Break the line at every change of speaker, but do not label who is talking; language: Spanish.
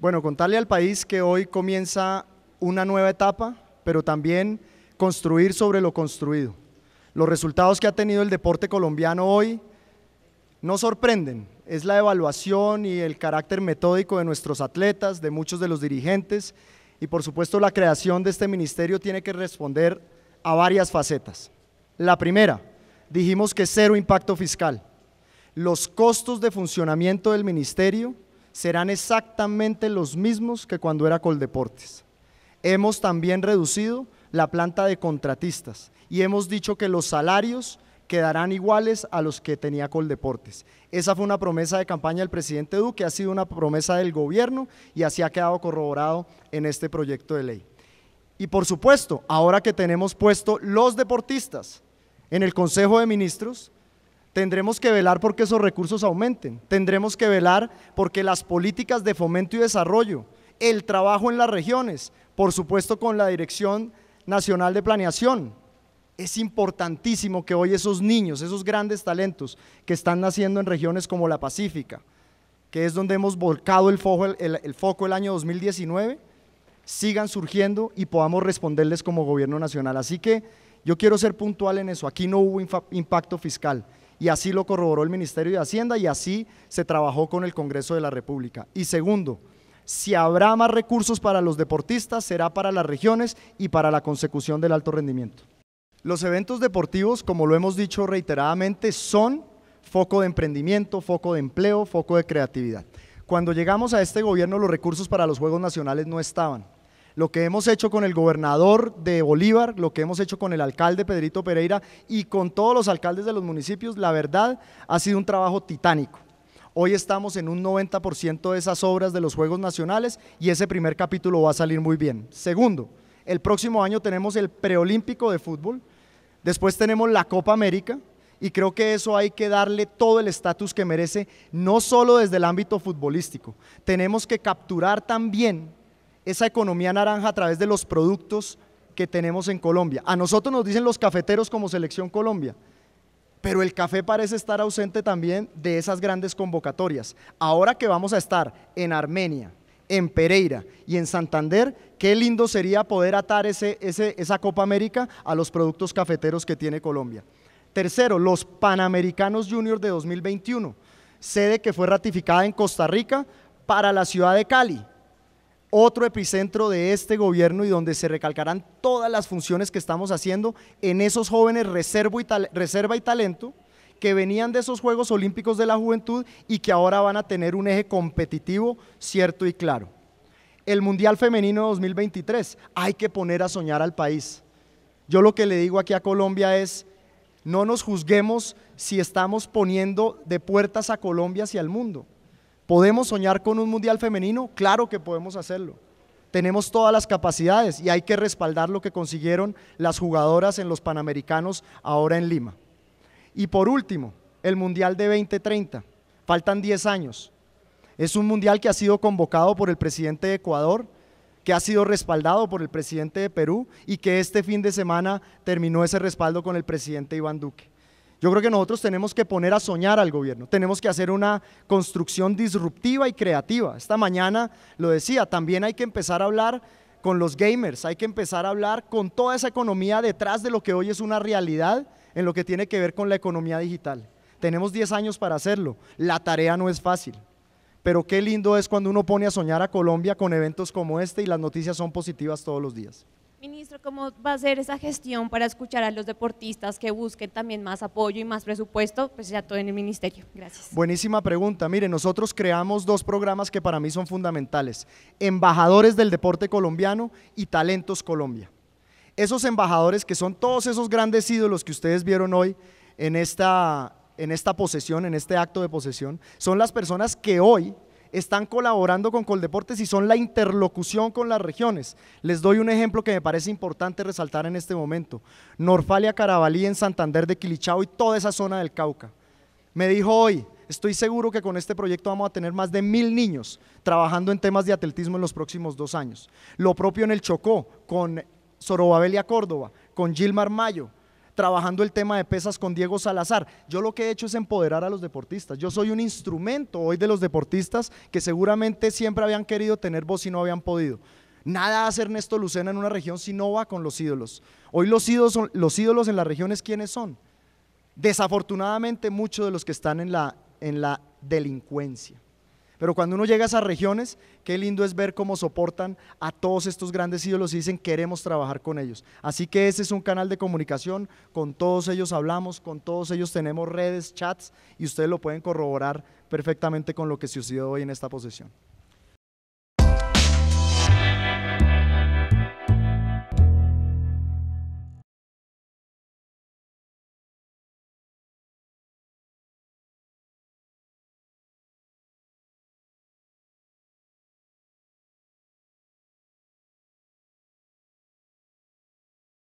Bueno, contarle al país que hoy comienza una nueva etapa, pero también construir sobre lo construido. Los resultados que ha tenido el deporte colombiano hoy no sorprenden. Es la evaluación y el carácter metódico de nuestros atletas, de muchos de los dirigentes y por supuesto la creación de este ministerio tiene que responder a varias facetas. La primera, dijimos que cero impacto fiscal. Los costos de funcionamiento del ministerio serán exactamente los mismos que cuando era Coldeportes. Hemos también reducido la planta de contratistas y hemos dicho que los salarios quedarán iguales a los que tenía Coldeportes. Esa fue una promesa de campaña del presidente Duque, ha sido una promesa del gobierno y así ha quedado corroborado en este proyecto de ley. Y por supuesto, ahora que tenemos puesto los deportistas en el Consejo de Ministros, Tendremos que velar porque esos recursos aumenten. Tendremos que velar porque las políticas de fomento y desarrollo, el trabajo en las regiones, por supuesto con la Dirección Nacional de Planeación. Es importantísimo que hoy esos niños, esos grandes talentos que están naciendo en regiones como la Pacífica, que es donde hemos volcado el foco el, el foco el año 2019, sigan surgiendo y podamos responderles como gobierno nacional. Así que yo quiero ser puntual en eso. Aquí no hubo impacto fiscal y así lo corroboró el Ministerio de Hacienda y así se trabajó con el Congreso de la República. Y segundo, si habrá más recursos para los deportistas, será para las regiones y para la consecución del alto rendimiento. Los eventos deportivos, como lo hemos dicho reiteradamente, son foco de emprendimiento, foco de empleo, foco de creatividad. Cuando llegamos a este gobierno los recursos para los Juegos Nacionales no estaban lo que hemos hecho con el gobernador de Bolívar, lo que hemos hecho con el alcalde Pedrito Pereira y con todos los alcaldes de los municipios, la verdad ha sido un trabajo titánico. Hoy estamos en un 90% de esas obras de los Juegos Nacionales y ese primer capítulo va a salir muy bien. Segundo, el próximo año tenemos el preolímpico de fútbol, después tenemos la Copa América, y creo que eso hay que darle todo el estatus que merece, no solo desde el ámbito futbolístico. Tenemos que capturar también esa economía naranja a través de los productos que tenemos en Colombia. A nosotros nos dicen los cafeteros como Selección Colombia, pero el café parece estar ausente también de esas grandes convocatorias. Ahora que vamos a estar en Armenia, en Pereira y en Santander, qué lindo sería poder atar esa Copa América a los productos cafeteros que tiene Colombia. Tercero, los Panamericanos Juniors de 2021, sede que fue ratificada en Costa Rica para la ciudad de Cali otro epicentro de este gobierno y donde se recalcarán todas las funciones que estamos haciendo en esos jóvenes reserva y talento que venían de esos Juegos Olímpicos de la Juventud y que ahora van a tener un eje competitivo cierto y claro. El Mundial Femenino 2023, hay que poner a soñar al país. Yo lo que le digo aquí a Colombia es, no nos juzguemos si estamos poniendo de puertas a Colombia hacia el mundo. ¿Podemos soñar con un mundial femenino? Claro que podemos hacerlo. Tenemos todas las capacidades y hay que respaldar lo que consiguieron las jugadoras en los Panamericanos ahora en Lima. Y por último, el Mundial de 2030. Faltan 10 años. Es un mundial que ha sido convocado por el presidente de Ecuador, que ha sido respaldado por el presidente de Perú y que este fin de semana terminó ese respaldo con el presidente Iván Duque. Yo creo que nosotros tenemos que poner a soñar al gobierno, tenemos que hacer una construcción disruptiva y creativa. Esta mañana lo decía, también hay que empezar a hablar con los gamers, hay que empezar a hablar con toda esa economía detrás de lo que hoy es una realidad en lo que tiene que ver con la economía digital. Tenemos 10 años para hacerlo, la tarea no es fácil, pero qué lindo es cuando uno pone a soñar a Colombia con eventos como este y las noticias son positivas todos los días. Ministro, ¿cómo va a ser esa gestión para escuchar a los deportistas que busquen también más apoyo y más presupuesto? Pues ya todo en el ministerio. Gracias. Buenísima pregunta. Mire, nosotros creamos dos programas que para mí son fundamentales. Embajadores del deporte colombiano y Talentos Colombia. Esos embajadores que son todos esos grandes ídolos que ustedes vieron hoy en esta, en esta posesión, en este acto de posesión, son las personas que hoy están colaborando con Coldeportes y son la interlocución con las regiones. Les doy un ejemplo que me parece importante resaltar en este momento. Norfalia Carabalí en Santander de Quilichao y toda esa zona del Cauca. Me dijo hoy, estoy seguro que con este proyecto vamos a tener más de mil niños trabajando en temas de atletismo en los próximos dos años. Lo propio en el Chocó, con Sorobabelia Córdoba, con Gilmar Mayo, trabajando el tema de pesas con Diego Salazar. Yo lo que he hecho es empoderar a los deportistas. Yo soy un instrumento hoy de los deportistas que seguramente siempre habían querido tener voz y no habían podido. Nada hace Ernesto Lucena en una región si no va con los ídolos. Hoy los ídolos, en las regiones, ¿quiénes son? Desafortunadamente muchos de los que están en la delincuencia. Pero cuando uno llega a esas regiones, qué lindo es ver cómo soportan a todos estos grandes ídolos y dicen queremos trabajar con ellos. Así que ese es un canal de comunicación, con todos ellos hablamos, con todos ellos tenemos redes, chats y ustedes lo pueden corroborar perfectamente con lo que sucedió hoy en esta posesión.